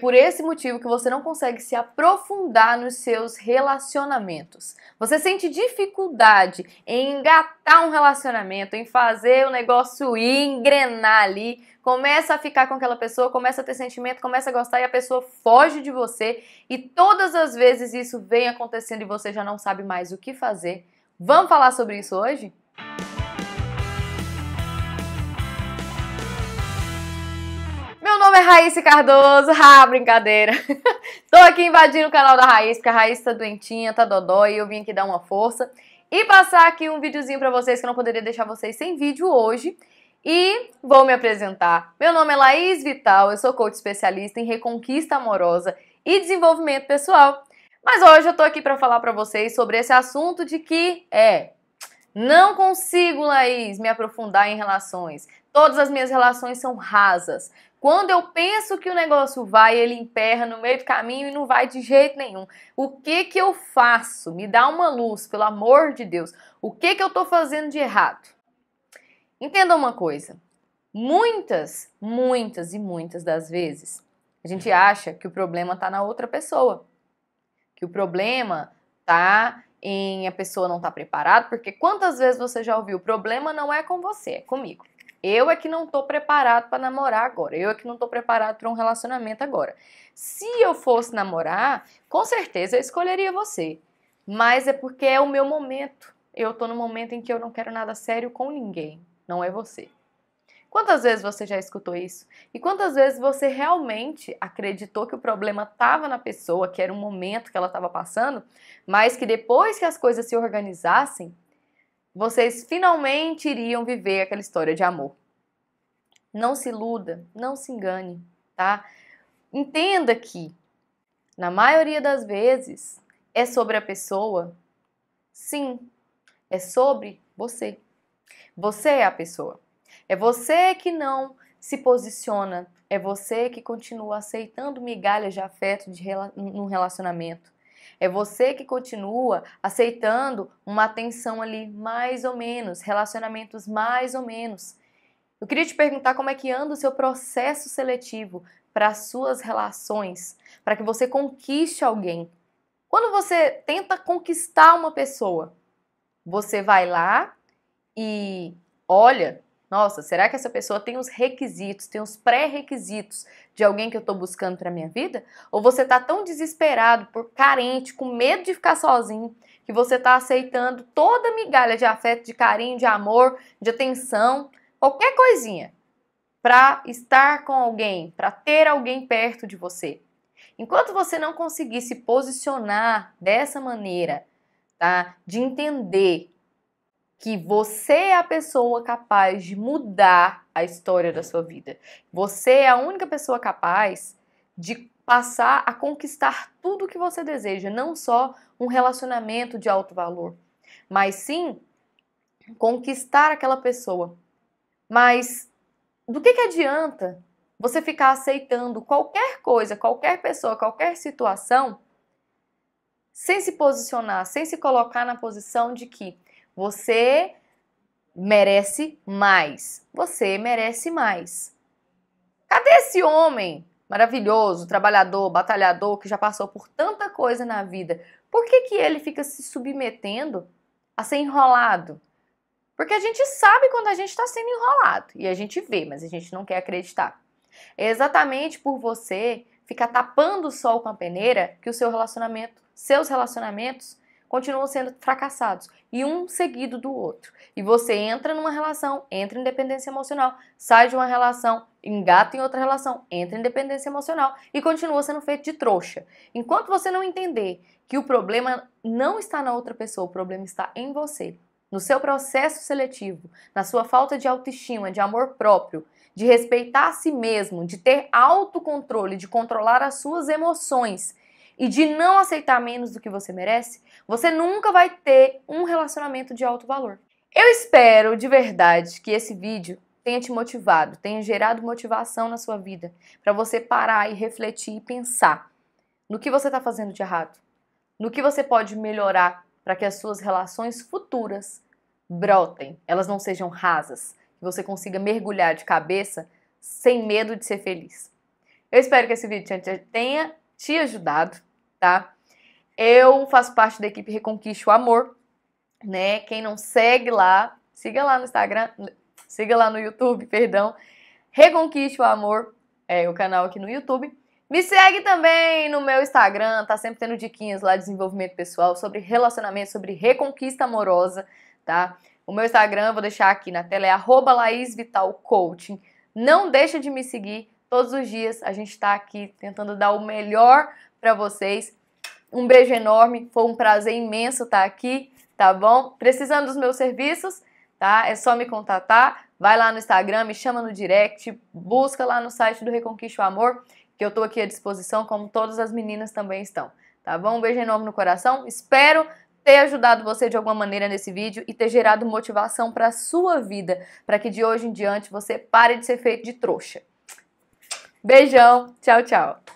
Por esse motivo que você não consegue se aprofundar nos seus relacionamentos. Você sente dificuldade em engatar um relacionamento, em fazer o negócio ir, engrenar ali, começa a ficar com aquela pessoa, começa a ter sentimento, começa a gostar e a pessoa foge de você e todas as vezes isso vem acontecendo e você já não sabe mais o que fazer. Vamos falar sobre isso hoje? nome é Raíssa Cardoso. Ah, brincadeira. Tô aqui invadindo o canal da Raíssa, porque a Raíssa tá doentinha, tá dodó, e eu vim aqui dar uma força. E passar aqui um videozinho pra vocês, que eu não poderia deixar vocês sem vídeo hoje. E vou me apresentar. Meu nome é Laís Vital, eu sou coach especialista em reconquista amorosa e desenvolvimento pessoal. Mas hoje eu tô aqui para falar para vocês sobre esse assunto de que é não consigo, Laís, me aprofundar em relações. Todas as minhas relações são rasas. Quando eu penso que o negócio vai, ele emperra no meio do caminho e não vai de jeito nenhum. O que que eu faço? Me dá uma luz, pelo amor de Deus. O que que eu tô fazendo de errado? Entenda uma coisa. Muitas, muitas e muitas das vezes, a gente acha que o problema tá na outra pessoa. Que o problema tá em a pessoa não estar tá preparada, porque quantas vezes você já ouviu, o problema não é com você, é comigo. Eu é que não tô preparado para namorar agora. Eu é que não tô preparado para um relacionamento agora. Se eu fosse namorar, com certeza eu escolheria você. Mas é porque é o meu momento. Eu tô no momento em que eu não quero nada sério com ninguém, não é você. Quantas vezes você já escutou isso? E quantas vezes você realmente acreditou que o problema estava na pessoa, que era um momento que ela estava passando, mas que depois que as coisas se organizassem, vocês finalmente iriam viver aquela história de amor? Não se iluda, não se engane, tá? Entenda que, na maioria das vezes, é sobre a pessoa? Sim, é sobre você. Você é a pessoa. É você que não se posiciona, é você que continua aceitando migalhas de afeto de, num relacionamento. É você que continua aceitando uma atenção ali mais ou menos, relacionamentos mais ou menos. Eu queria te perguntar como é que anda o seu processo seletivo para as suas relações, para que você conquiste alguém. Quando você tenta conquistar uma pessoa, você vai lá e olha nossa, será que essa pessoa tem os requisitos, tem os pré-requisitos de alguém que eu estou buscando para minha vida? Ou você está tão desesperado, por carente, com medo de ficar sozinho, que você está aceitando toda migalha de afeto, de carinho, de amor, de atenção, qualquer coisinha, para estar com alguém, para ter alguém perto de você? Enquanto você não conseguir se posicionar dessa maneira, tá? De entender que você é a pessoa capaz de mudar a história da sua vida. Você é a única pessoa capaz de passar a conquistar tudo que você deseja, não só um relacionamento de alto valor, mas sim conquistar aquela pessoa. Mas do que, que adianta você ficar aceitando qualquer coisa, qualquer pessoa, qualquer situação, sem se posicionar, sem se colocar na posição de que você merece mais. Você merece mais. Cadê esse homem maravilhoso, trabalhador, batalhador, que já passou por tanta coisa na vida? Por que, que ele fica se submetendo a ser enrolado? Porque a gente sabe quando a gente está sendo enrolado e a gente vê, mas a gente não quer acreditar. É exatamente por você ficar tapando o sol com a peneira que o seu relacionamento, seus relacionamentos continuam sendo fracassados e um seguido do outro. E você entra numa relação, entra em dependência emocional, sai de uma relação, engata em outra relação, entra em dependência emocional e continua sendo feito de trouxa. Enquanto você não entender que o problema não está na outra pessoa, o problema está em você, no seu processo seletivo, na sua falta de autoestima, de amor próprio, de respeitar a si mesmo, de ter autocontrole, de controlar as suas emoções e de não aceitar menos do que você merece, você nunca vai ter um relacionamento de alto valor. Eu espero de verdade que esse vídeo tenha te motivado, tenha gerado motivação na sua vida, para você parar e refletir e pensar no que você está fazendo de errado, no que você pode melhorar para que as suas relações futuras brotem, elas não sejam rasas, que você consiga mergulhar de cabeça sem medo de ser feliz. Eu espero que esse vídeo tenha te ajudado, tá? Eu faço parte da equipe Reconquista o Amor, né? Quem não segue lá, siga lá no Instagram, siga lá no YouTube, perdão. Reconquiste o Amor, é o canal aqui no YouTube. Me segue também no meu Instagram, tá sempre tendo diquinhas lá de desenvolvimento pessoal, sobre relacionamento, sobre reconquista amorosa, tá? O meu Instagram, vou deixar aqui na tela, é arroba Não deixa de me seguir Todos os dias a gente está aqui tentando dar o melhor para vocês. Um beijo enorme, foi um prazer imenso estar tá aqui, tá bom? Precisando dos meus serviços, tá? É só me contatar. Vai lá no Instagram, me chama no direct, busca lá no site do Reconquista o Amor, que eu tô aqui à disposição, como todas as meninas também estão, tá bom? Um beijo enorme no coração. Espero ter ajudado você de alguma maneira nesse vídeo e ter gerado motivação para sua vida, para que de hoje em diante você pare de ser feito de trouxa. Beijão, tchau, tchau.